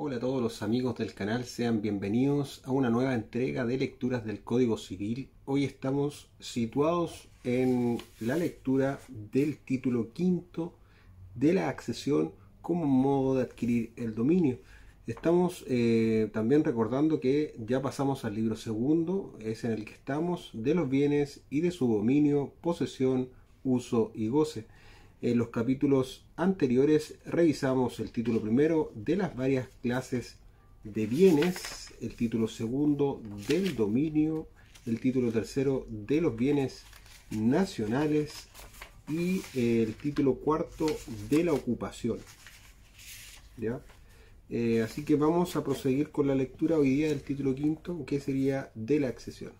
Hola a todos los amigos del canal, sean bienvenidos a una nueva entrega de lecturas del Código Civil. Hoy estamos situados en la lectura del título quinto de la accesión como modo de adquirir el dominio. Estamos eh, también recordando que ya pasamos al libro segundo, es en el que estamos, de los bienes y de su dominio, posesión, uso y goce. En los capítulos anteriores revisamos el título primero de las varias clases de bienes, el título segundo del dominio, el título tercero de los bienes nacionales y el título cuarto de la ocupación. Eh, así que vamos a proseguir con la lectura hoy día del título quinto, que sería de la accesión.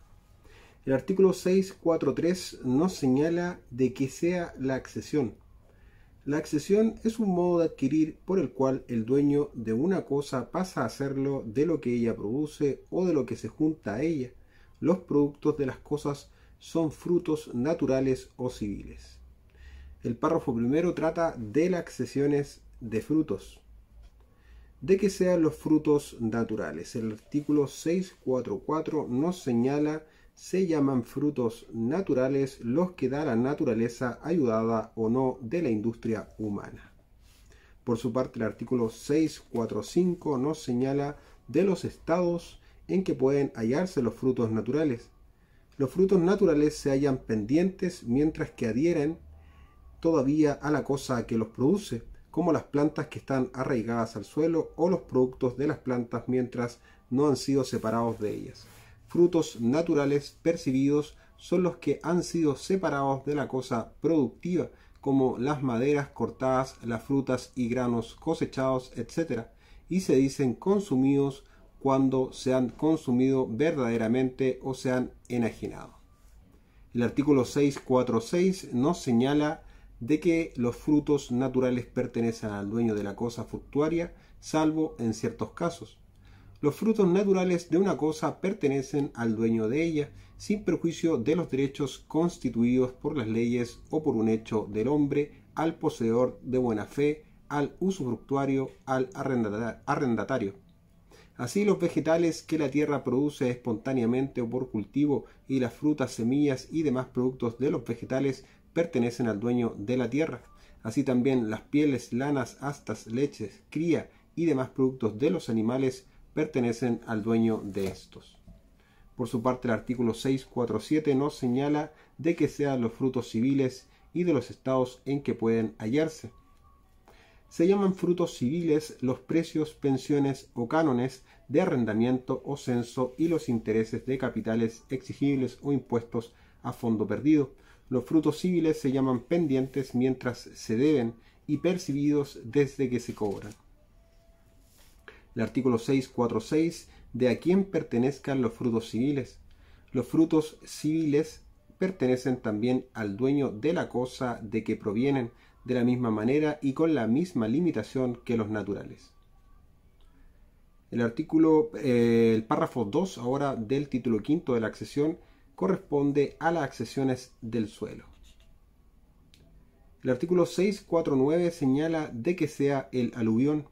El artículo 643 nos señala de que sea la accesión la accesión es un modo de adquirir por el cual el dueño de una cosa pasa a serlo de lo que ella produce o de lo que se junta a ella. Los productos de las cosas son frutos naturales o civiles. El párrafo primero trata de las accesiones de frutos. De que sean los frutos naturales. El artículo 644 nos señala se llaman frutos naturales los que da la naturaleza ayudada o no de la industria humana. Por su parte, el artículo 645 nos señala de los estados en que pueden hallarse los frutos naturales. Los frutos naturales se hallan pendientes mientras que adhieren todavía a la cosa que los produce, como las plantas que están arraigadas al suelo o los productos de las plantas mientras no han sido separados de ellas frutos naturales percibidos son los que han sido separados de la cosa productiva, como las maderas cortadas, las frutas y granos cosechados, etc., y se dicen consumidos cuando se han consumido verdaderamente o se han enajenado. El artículo 646 nos señala de que los frutos naturales pertenecen al dueño de la cosa fructuaria, salvo en ciertos casos. Los frutos naturales de una cosa pertenecen al dueño de ella, sin perjuicio de los derechos constituidos por las leyes o por un hecho del hombre, al poseedor de buena fe, al usufructuario, al arrendatario. Así los vegetales que la tierra produce espontáneamente o por cultivo y las frutas, semillas y demás productos de los vegetales pertenecen al dueño de la tierra. Así también las pieles, lanas, astas, leches, cría y demás productos de los animales pertenecen al dueño de estos. Por su parte, el artículo 647 nos señala de que sean los frutos civiles y de los estados en que pueden hallarse. Se llaman frutos civiles los precios, pensiones o cánones de arrendamiento o censo y los intereses de capitales exigibles o impuestos a fondo perdido. Los frutos civiles se llaman pendientes mientras se deben y percibidos desde que se cobran el artículo 646, de a quién pertenezcan los frutos civiles. Los frutos civiles pertenecen también al dueño de la cosa de que provienen, de la misma manera y con la misma limitación que los naturales. El artículo, eh, el párrafo 2 ahora del título quinto de la accesión corresponde a las accesiones del suelo. El artículo 649 señala de que sea el aluvión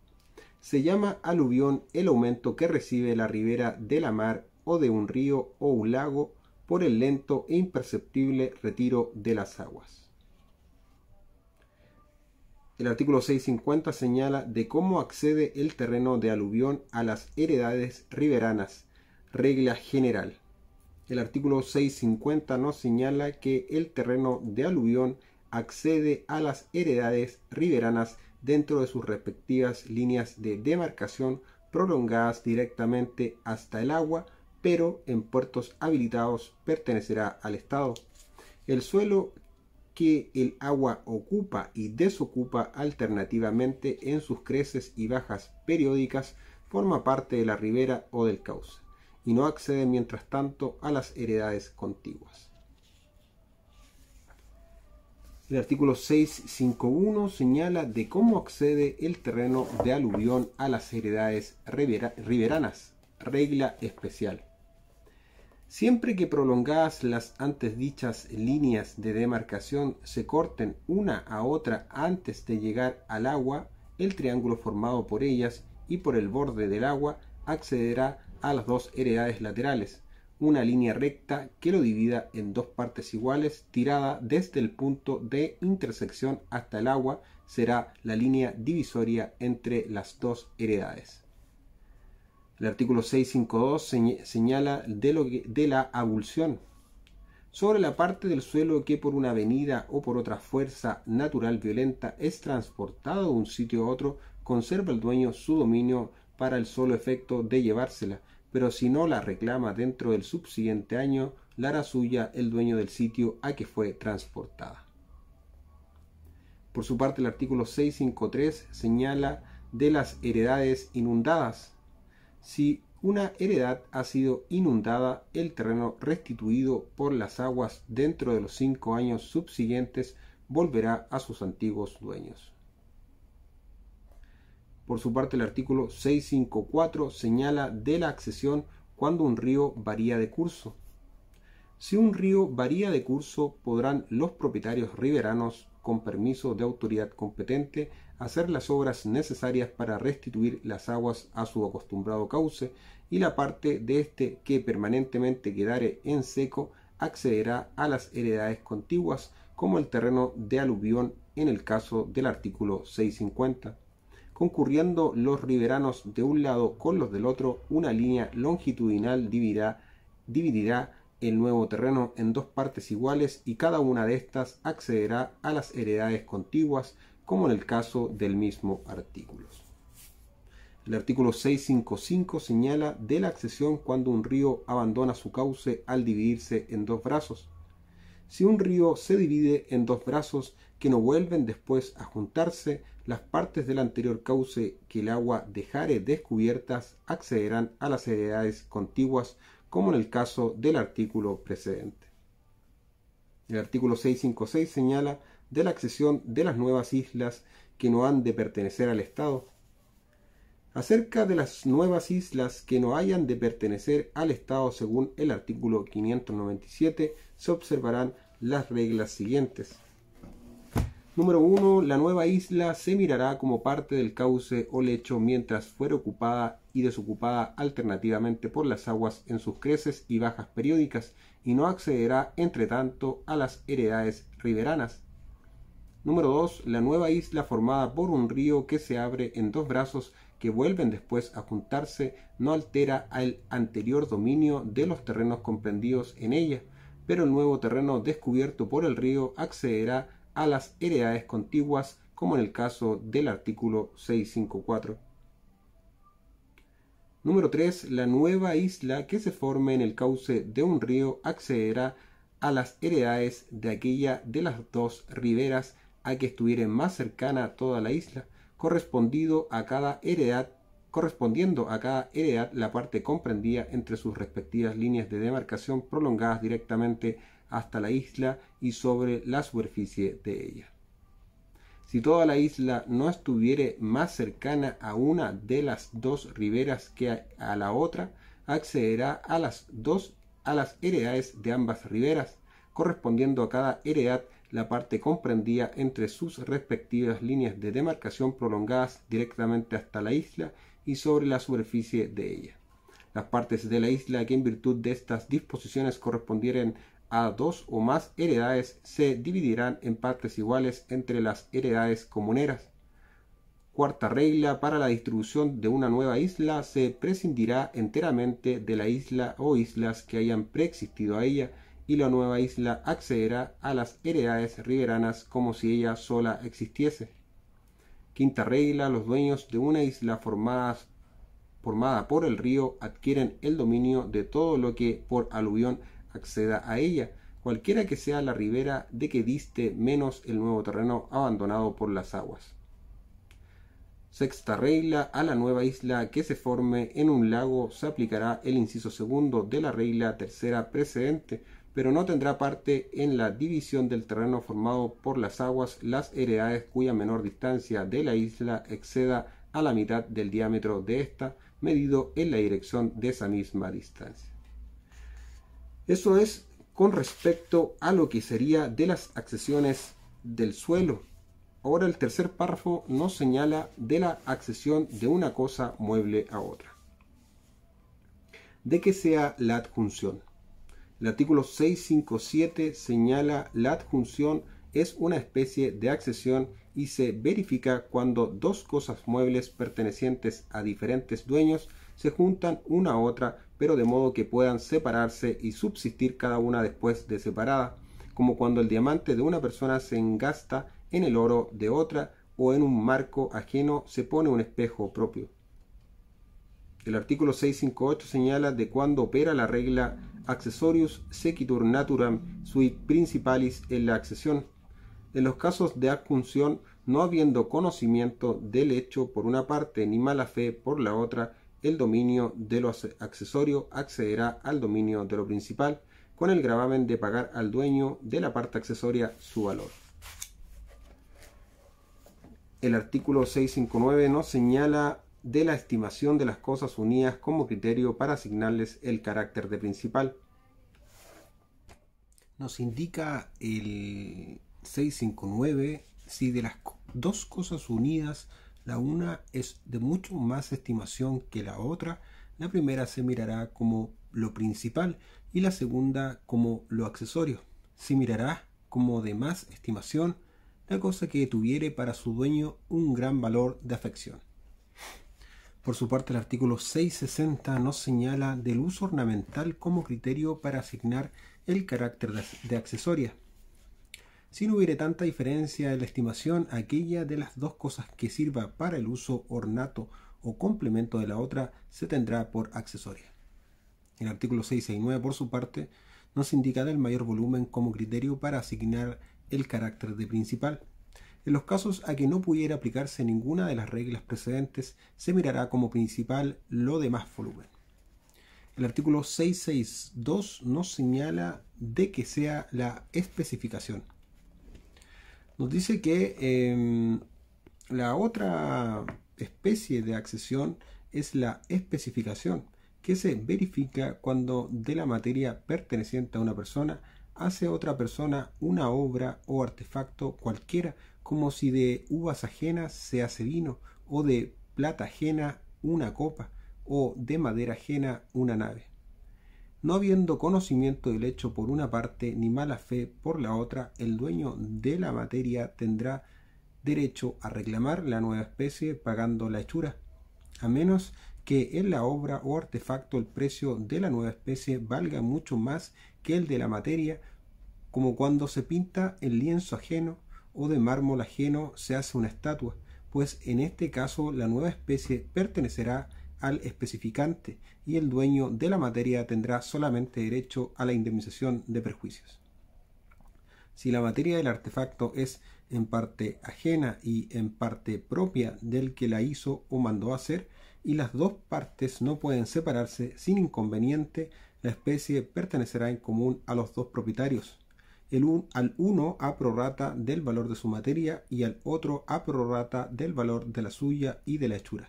se llama aluvión el aumento que recibe la ribera de la mar o de un río o un lago por el lento e imperceptible retiro de las aguas. El artículo 650 señala de cómo accede el terreno de aluvión a las heredades riberanas, regla general. El artículo 650 nos señala que el terreno de aluvión accede a las heredades riberanas dentro de sus respectivas líneas de demarcación prolongadas directamente hasta el agua, pero en puertos habilitados pertenecerá al Estado. El suelo que el agua ocupa y desocupa alternativamente en sus creces y bajas periódicas forma parte de la ribera o del cauce, y no accede mientras tanto a las heredades contiguas. El artículo 651 señala de cómo accede el terreno de aluvión a las heredades riberanas, regla especial. Siempre que prolongadas las antes dichas líneas de demarcación se corten una a otra antes de llegar al agua, el triángulo formado por ellas y por el borde del agua accederá a las dos heredades laterales, una línea recta que lo divida en dos partes iguales tirada desde el punto de intersección hasta el agua será la línea divisoria entre las dos heredades. El artículo 652 señala de, lo de la abulsión sobre la parte del suelo que por una avenida o por otra fuerza natural violenta es transportado de un sitio a otro, conserva el dueño su dominio para el solo efecto de llevársela, pero si no la reclama dentro del subsiguiente año, la hará suya el dueño del sitio a que fue transportada. Por su parte, el artículo 653 señala de las heredades inundadas. Si una heredad ha sido inundada, el terreno restituido por las aguas dentro de los cinco años subsiguientes volverá a sus antiguos dueños. Por su parte, el artículo 654 señala de la accesión cuando un río varía de curso. Si un río varía de curso, podrán los propietarios riberanos, con permiso de autoridad competente, hacer las obras necesarias para restituir las aguas a su acostumbrado cauce y la parte de este que permanentemente quedare en seco accederá a las heredades contiguas como el terreno de aluvión en el caso del artículo 650 concurriendo los riberanos de un lado con los del otro, una línea longitudinal dividirá, el nuevo terreno en dos partes iguales y cada una de estas accederá a las heredades contiguas, como en el caso del mismo artículo. El artículo 655 señala de la accesión cuando un río abandona su cauce al dividirse en dos brazos. Si un río se divide en dos brazos, que no vuelven después a juntarse, las partes del anterior cauce que el agua dejare descubiertas accederán a las heredades contiguas, como en el caso del artículo precedente. El artículo 656 señala de la accesión de las nuevas islas que no han de pertenecer al Estado. Acerca de las nuevas islas que no hayan de pertenecer al Estado según el artículo 597 se observarán las reglas siguientes. Número 1. La nueva isla se mirará como parte del cauce o lecho mientras fuera ocupada y desocupada alternativamente por las aguas en sus creces y bajas periódicas y no accederá, entre tanto, a las heredades riberanas. Número 2. La nueva isla formada por un río que se abre en dos brazos que vuelven después a juntarse no altera al anterior dominio de los terrenos comprendidos en ella, pero el nuevo terreno descubierto por el río accederá a las heredades contiguas, como en el caso del artículo 654. Número 3. La nueva isla que se forme en el cauce de un río accederá a las heredades de aquella de las dos riberas a que estuviere más cercana a toda la isla, correspondido a cada heredad, correspondiendo a cada heredad la parte comprendida entre sus respectivas líneas de demarcación prolongadas directamente hasta la isla y sobre la superficie de ella. Si toda la isla no estuviere más cercana a una de las dos riberas que a la otra, accederá a las dos a las heredades de ambas riberas, correspondiendo a cada heredad la parte comprendida entre sus respectivas líneas de demarcación prolongadas directamente hasta la isla y sobre la superficie de ella. Las partes de la isla que en virtud de estas disposiciones correspondieran a dos o más heredades se dividirán en partes iguales entre las heredades comuneras. Cuarta regla, para la distribución de una nueva isla se prescindirá enteramente de la isla o islas que hayan preexistido a ella y la nueva isla accederá a las heredades riberanas como si ella sola existiese. Quinta regla, los dueños de una isla formada por el río adquieren el dominio de todo lo que por aluvión acceda a ella, cualquiera que sea la ribera de que diste menos el nuevo terreno abandonado por las aguas. Sexta regla, a la nueva isla que se forme en un lago se aplicará el inciso segundo de la regla tercera precedente, pero no tendrá parte en la división del terreno formado por las aguas las heredades cuya menor distancia de la isla exceda a la mitad del diámetro de esta, medido en la dirección de esa misma distancia. Eso es con respecto a lo que sería de las accesiones del suelo. Ahora el tercer párrafo nos señala de la accesión de una cosa mueble a otra. ¿De qué sea la adjunción? El artículo 657 señala la adjunción es una especie de accesión y se verifica cuando dos cosas muebles pertenecientes a diferentes dueños se juntan una a otra, pero de modo que puedan separarse y subsistir cada una después de separada, como cuando el diamante de una persona se engasta en el oro de otra o en un marco ajeno se pone un espejo propio. El artículo 658 señala de cuándo opera la regla accessorius sequitur naturam sui principalis en la accesión. En los casos de adjunción, no habiendo conocimiento del hecho por una parte ni mala fe por la otra, el dominio de lo accesorio accederá al dominio de lo principal con el gravamen de pagar al dueño de la parte accesoria su valor. El artículo 659 nos señala de la estimación de las cosas unidas como criterio para asignarles el carácter de principal. Nos indica el 659 si de las dos cosas unidas la una es de mucho más estimación que la otra, la primera se mirará como lo principal y la segunda como lo accesorio. Se mirará como de más estimación la cosa que tuviere para su dueño un gran valor de afección. Por su parte, el artículo 660 nos señala del uso ornamental como criterio para asignar el carácter de accesoria si no hubiere tanta diferencia en la estimación aquella de las dos cosas que sirva para el uso ornato o complemento de la otra se tendrá por accesoria. El artículo 669, por su parte, nos indica el mayor volumen como criterio para asignar el carácter de principal. En los casos a que no pudiera aplicarse ninguna de las reglas precedentes, se mirará como principal lo de más volumen. El artículo 662 nos señala de que sea la especificación nos dice que em, la otra especie de accesión es la especificación, que se verifica cuando de la materia perteneciente a una persona hace otra persona una obra o artefacto cualquiera, como si de uvas ajenas se hace vino, o de plata ajena una copa, o de madera ajena una nave. No habiendo conocimiento del hecho por una parte ni mala fe por la otra, el dueño de la materia tendrá derecho a reclamar la nueva especie pagando la hechura, a menos que en la obra o artefacto el precio de la nueva especie valga mucho más que el de la materia, como cuando se pinta el lienzo ajeno o de mármol ajeno se hace una estatua, pues en este caso la nueva especie pertenecerá al especificante y el dueño de la materia tendrá solamente derecho a la indemnización de perjuicios. Si la materia del artefacto es en parte ajena y en parte propia del que la hizo o mandó hacer, y las dos partes no pueden separarse sin inconveniente, la especie pertenecerá en común a los dos propietarios, el al uno a prorrata del valor de su materia y al otro a prorrata del valor de la suya y de la hechura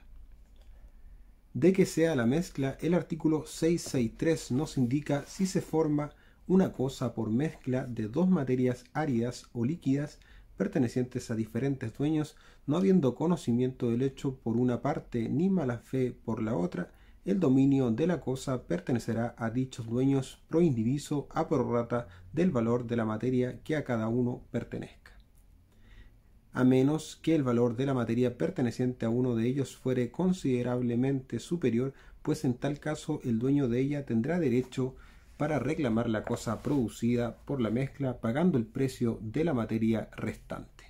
de que sea la mezcla, el artículo 663 nos indica si se forma una cosa por mezcla de dos materias áridas o líquidas pertenecientes a diferentes dueños, no habiendo conocimiento del hecho por una parte ni mala fe por la otra, el dominio de la cosa pertenecerá a dichos dueños pro indiviso a prorrata del valor de la materia que a cada uno pertenezca a menos que el valor de la materia perteneciente a uno de ellos fuere considerablemente superior, pues en tal caso el dueño de ella tendrá derecho para reclamar la cosa producida por la mezcla pagando el precio de la materia restante.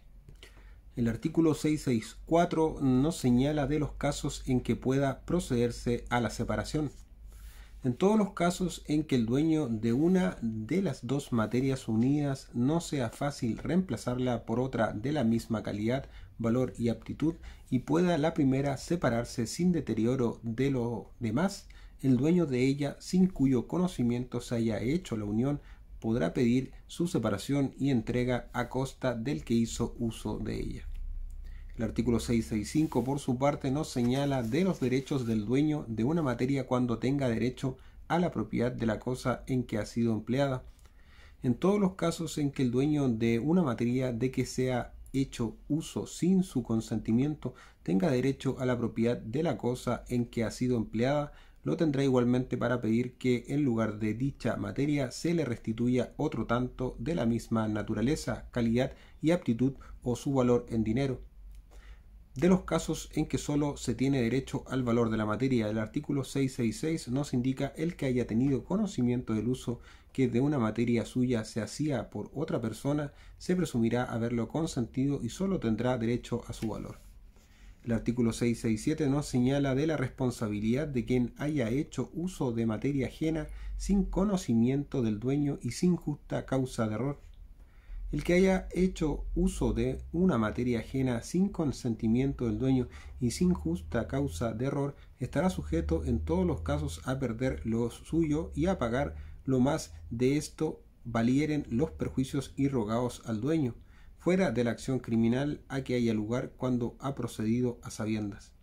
El artículo 664 nos señala de los casos en que pueda procederse a la separación en todos los casos en que el dueño de una de las dos materias unidas no sea fácil reemplazarla por otra de la misma calidad, valor y aptitud y pueda la primera separarse sin deterioro de lo demás, el dueño de ella sin cuyo conocimiento se haya hecho la unión podrá pedir su separación y entrega a costa del que hizo uso de ella. El artículo 665, por su parte, nos señala de los derechos del dueño de una materia cuando tenga derecho a la propiedad de la cosa en que ha sido empleada. En todos los casos en que el dueño de una materia de que sea hecho uso sin su consentimiento tenga derecho a la propiedad de la cosa en que ha sido empleada, lo tendrá igualmente para pedir que en lugar de dicha materia se le restituya otro tanto de la misma naturaleza, calidad y aptitud o su valor en dinero de los casos en que solo se tiene derecho al valor de la materia. El artículo 666 nos indica el que haya tenido conocimiento del uso que de una materia suya se hacía por otra persona, se presumirá haberlo consentido y solo tendrá derecho a su valor. El artículo 667 nos señala de la responsabilidad de quien haya hecho uso de materia ajena sin conocimiento del dueño y sin justa causa de error el que haya hecho uso de una materia ajena sin consentimiento del dueño y sin justa causa de error estará sujeto en todos los casos a perder lo suyo y a pagar lo más de esto valieren los perjuicios y rogados al dueño, fuera de la acción criminal a que haya lugar cuando ha procedido a sabiendas.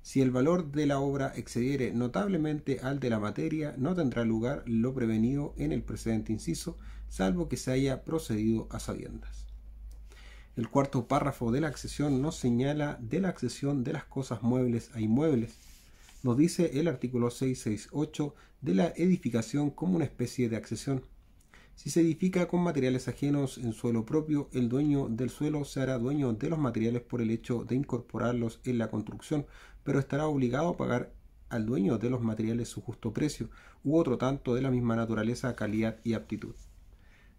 Si el valor de la obra excediere notablemente al de la materia, no tendrá lugar lo prevenido en el precedente inciso, salvo que se haya procedido a sabiendas. El cuarto párrafo de la accesión nos señala de la accesión de las cosas muebles a inmuebles. Nos dice el artículo 668 de la edificación como una especie de accesión. Si se edifica con materiales ajenos en suelo propio, el dueño del suelo se hará dueño de los materiales por el hecho de incorporarlos en la construcción, pero estará obligado a pagar al dueño de los materiales su justo precio, u otro tanto de la misma naturaleza, calidad y aptitud.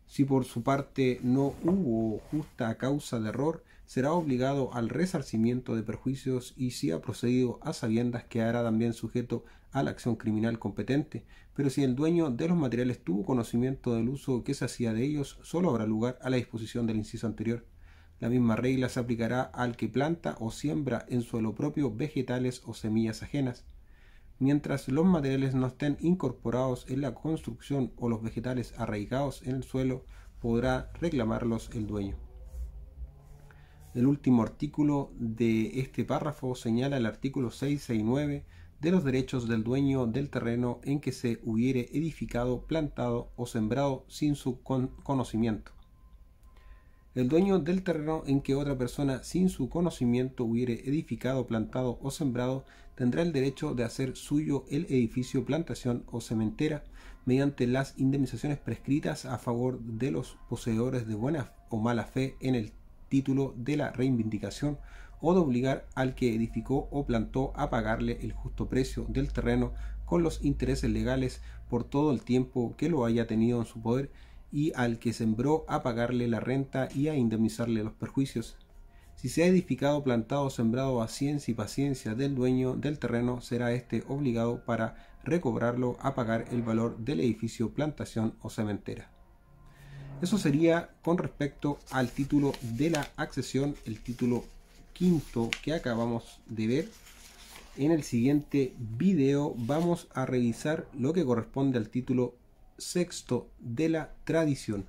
Si por su parte no hubo justa causa de error, será obligado al resarcimiento de perjuicios y si ha procedido a sabiendas quedará también sujeto a la acción criminal competente, pero si el dueño de los materiales tuvo conocimiento del uso que se hacía de ellos, solo habrá lugar a la disposición del inciso anterior. La misma regla se aplicará al que planta o siembra en suelo propio vegetales o semillas ajenas mientras los materiales no estén incorporados en la construcción o los vegetales arraigados en el suelo, podrá reclamarlos el dueño. El último artículo de este párrafo señala el artículo 669 de los derechos del dueño del terreno en que se hubiere edificado, plantado o sembrado sin su conocimiento el dueño del terreno en que otra persona sin su conocimiento hubiere edificado, plantado o sembrado, tendrá el derecho de hacer suyo el edificio, plantación o cementera mediante las indemnizaciones prescritas a favor de los poseedores de buena o mala fe en el título de la reivindicación o de obligar al que edificó o plantó a pagarle el justo precio del terreno con los intereses legales por todo el tiempo que lo haya tenido en su poder y al que sembró a pagarle la renta y a indemnizarle los perjuicios. Si se ha edificado, plantado, sembrado a ciencia y paciencia del dueño del terreno, será este obligado para recobrarlo a pagar el valor del edificio, plantación o cementera. Eso sería con respecto al título de la accesión, el título quinto que acabamos de ver. En el siguiente video vamos a revisar lo que corresponde al título sexto de la tradición.